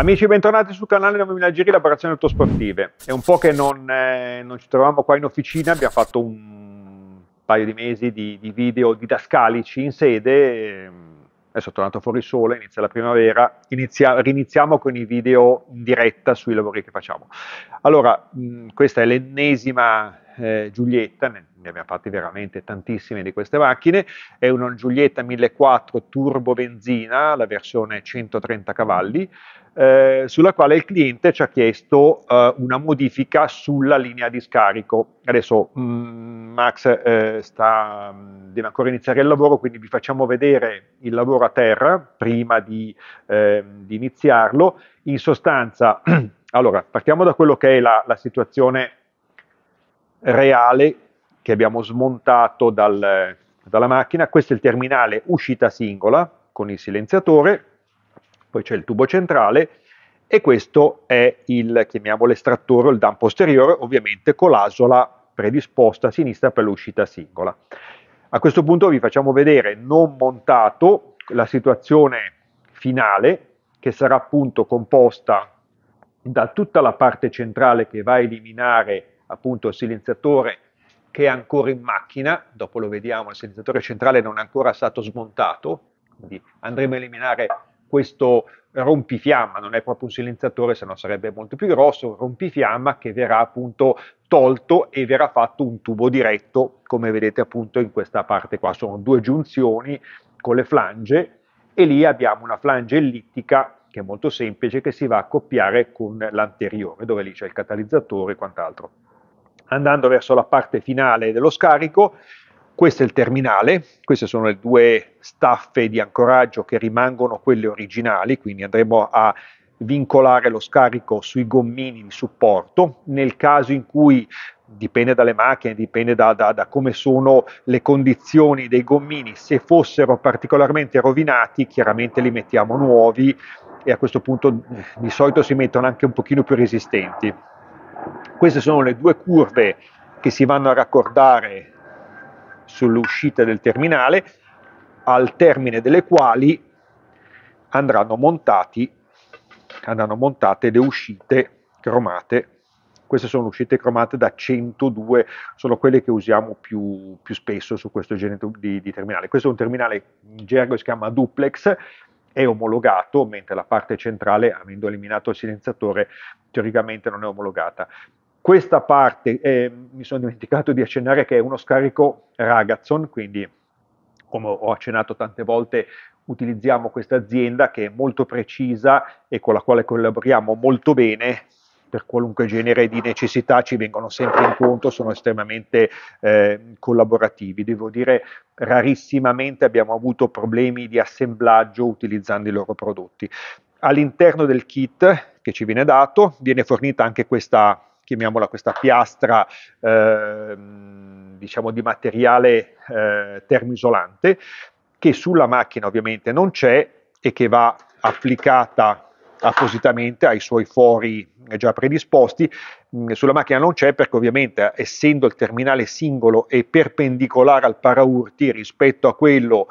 Amici, bentornati sul canale 9000 Giri Laborazioni Autosportive. È un po' che non, eh, non, ci troviamo qua in officina, abbiamo fatto un paio di mesi di, di video didascalici in sede. Ehm, adesso è tornato fuori il sole, inizia la primavera, inizia, riniziamo con i video in diretta sui lavori che facciamo. Allora, mh, questa è l'ennesima eh, Giulietta, ne, abbiamo fatte veramente tantissime di queste macchine, è una Giulietta 1004 turbo benzina, la versione 130 cavalli, eh, sulla quale il cliente ci ha chiesto eh, una modifica sulla linea di scarico. Adesso mh, mm, Max eh, sta, mm, deve ancora iniziare il lavoro, quindi vi facciamo vedere il lavoro a terra prima di, ehm, di iniziarlo. In sostanza, allora partiamo da quello che è la, la situazione reale che abbiamo smontato dal, dalla macchina. Questo è il terminale uscita singola con il silenziatore, poi c'è il tubo centrale e questo è il, chiamiamolo estrattore o il dump posteriore, ovviamente con l'asola predisposta a sinistra per l'uscita singola. A questo punto vi facciamo vedere non montato la situazione finale che sarà appunto composta da tutta la parte centrale che va a eliminare appunto il silenziatore che è ancora in macchina, dopo lo vediamo, il silenziatore centrale non è ancora stato smontato, quindi andremo a eliminare questo rompifiamma, non è proprio un silenziatore, se no sarebbe molto più grosso, un rompifiamma che verrà appunto tolto e verrà fatto un tubo diretto, come vedete appunto in questa parte qua, sono due giunzioni con le flange e lì abbiamo una flange ellittica che è molto semplice che si va a accoppiare con l'anteriore, dove lì c'è il catalizzatore e quant'altro. Andando verso la parte finale dello scarico, questo è il terminale, queste sono le due staffe di ancoraggio che rimangono quelle originali, quindi andremo a vincolare lo scarico sui gommini di supporto. Nel caso in cui dipende dalle macchine, dipende da, da, da, come sono le condizioni dei gommini, se fossero particolarmente rovinati chiaramente li mettiamo nuovi e a questo punto di solito si mettono anche un pochino più resistenti. Queste sono le due curve che si vanno a raccordare sull'uscita del terminale, al termine delle quali andranno, montati, andranno montate le uscite cromate. Queste sono uscite cromate da 102, sono quelle che usiamo più, più spesso su questo genere di, di, terminale. Questo è un terminale in gergo si chiama duplex, è omologato, mentre la parte centrale, avendo eliminato il silenziatore, teoricamente non è omologata. Questa parte, eh, mi sono dimenticato di accennare che è uno scarico Ragazzon, quindi come ho accennato tante volte utilizziamo questa azienda che è molto precisa e con la quale collaboriamo molto bene per qualunque genere di necessità ci vengono sempre in conto, sono estremamente eh, collaborativi. Devo dire, rarissimamente abbiamo avuto problemi di assemblaggio utilizzando i loro prodotti. All'interno del kit che ci viene dato viene fornita anche questa chiamiamola questa piastra eh, diciamo di materiale eh, termisolante che sulla macchina ovviamente non c'è e che va applicata appositamente ai suoi fori già predisposti. Mm, sulla macchina non c'è perché ovviamente essendo il terminale singolo e perpendicolare al paraurti rispetto a quello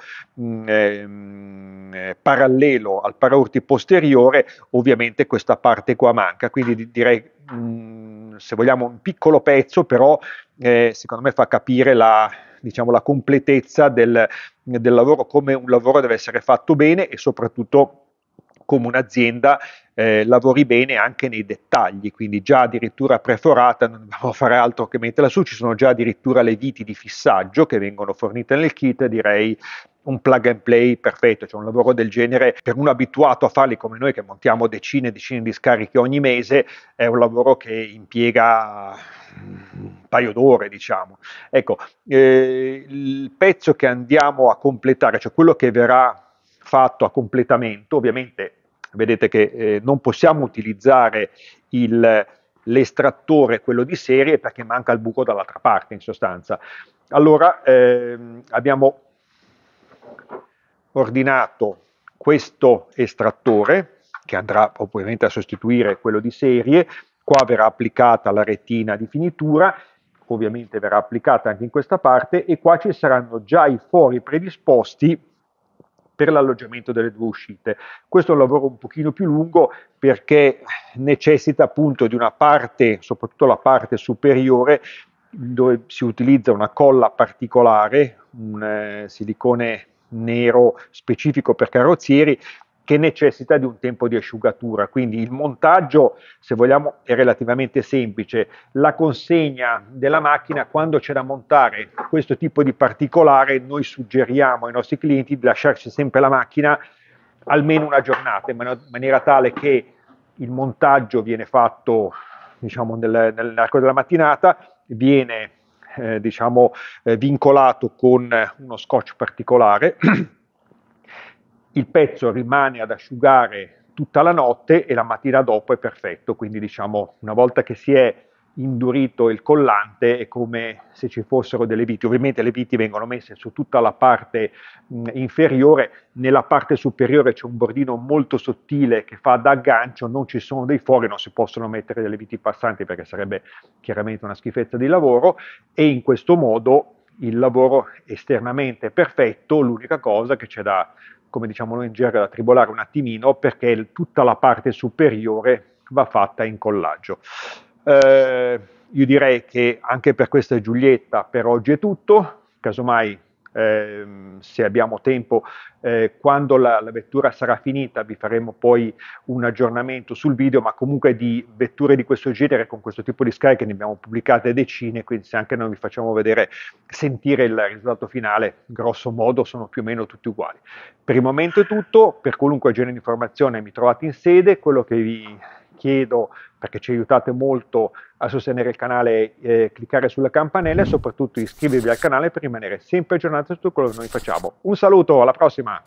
eh, parallelo al paraurti posteriore, ovviamente questa parte qua manca, quindi direi mh, mm, se vogliamo, un piccolo pezzo, però eh, secondo me fa capire la, diciamo, la completezza del, del lavoro, come un lavoro deve essere fatto bene e soprattutto come un'azienda eh, lavori bene anche nei dettagli, quindi già addirittura preforata, non dobbiamo fare altro che metterla su, ci sono già addirittura le viti di fissaggio che vengono fornite nel kit, direi un plug and play perfetto, cioè un lavoro del genere per uno abituato a farli come noi che montiamo decine e decine di scariche ogni mese, è un lavoro che impiega un paio d'ore, diciamo. Ecco, eh, il pezzo che andiamo a completare, cioè quello che verrà fatto a completamento, ovviamente vedete che eh, non possiamo utilizzare il, l'estrattore, quello di serie, perché manca il buco dall'altra parte in sostanza. Allora ehm, abbiamo ordinato questo estrattore che andrà ovviamente a sostituire quello di serie, qua verrà applicata la retina di finitura, ovviamente verrà applicata anche in questa parte e qua ci saranno già i fori predisposti per l'alloggiamento delle due uscite. Questo è un lavoro un pochino più lungo perché necessita appunto di una parte, soprattutto la parte superiore, dove si utilizza una colla particolare, un eh, silicone nero specifico per carrozzieri che necessita di un tempo di asciugatura. Quindi il montaggio, se vogliamo, è relativamente semplice. La consegna della macchina, quando c'è da montare questo tipo di particolare, noi suggeriamo ai nostri clienti di lasciarci sempre la macchina almeno una giornata, in maniera tale che il montaggio viene fatto diciamo, nel, nell'arco della mattinata, viene eh, diciamo, eh, vincolato con uno scotch particolare. il pezzo rimane ad asciugare tutta la notte e la mattina dopo è perfetto, quindi diciamo una volta che si è indurito il collante è come se ci fossero delle viti. Ovviamente le viti vengono messe su tutta la parte mh, mm, inferiore, nella parte superiore c'è un bordino molto sottile che fa da aggancio, non ci sono dei fori, non si possono mettere delle viti passanti perché sarebbe chiaramente una schifezza di lavoro e in questo modo il lavoro esternamente è perfetto, l'unica cosa che c'è da come diciamo noi in gergo, da tribolare un attimino perché tutta la parte superiore va fatta in collaggio. Eh, io direi che anche per questa Giulietta per oggi è tutto, casomai Ehm, se abbiamo tempo, eh, quando la, la, vettura sarà finita vi faremo poi un aggiornamento sul video, ma comunque di vetture di questo genere, con questo tipo di scariche ne abbiamo pubblicate decine, quindi se anche noi vi facciamo vedere, sentire il risultato finale, grosso modo sono più o meno tutti uguali. Per il momento è tutto, per qualunque genere di informazione mi trovate in sede, quello che vi chiedo perché ci aiutate molto a sostenere il canale, eh, cliccare sulla campanella e soprattutto iscrivervi al canale per rimanere sempre aggiornati su quello che noi facciamo. Un saluto, alla prossima!